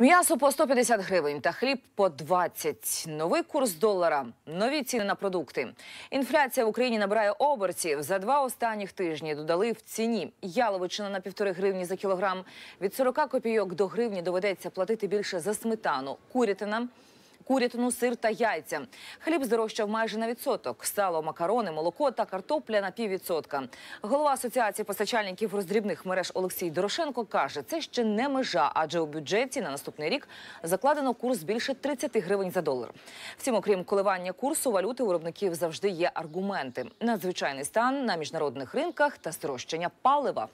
М'ясо по 150 гривень та хліб по 20. Новий курс долара, нові ціни на продукти. Інфляція в Україні набирає оберців За два останніх тижні додали в ціні яловичина на півтори гривні за кілограм. Від 40 копійок до гривні доведеться платити більше за сметану. Курятина – курятину, сир та яйця. Хліб здорожчав майже на відсоток. Сало, макарони, молоко та картопля на піввідсотка. Голова асоціації постачальників роздрібних мереж Олексій Дорошенко каже, це ще не межа, адже у бюджеті на наступний рік закладено курс більше 30 гривень за долар. Втім, окрім коливання курсу, валюти виробників завжди є аргументи. Надзвичайний стан на міжнародних ринках та здорожчання палива.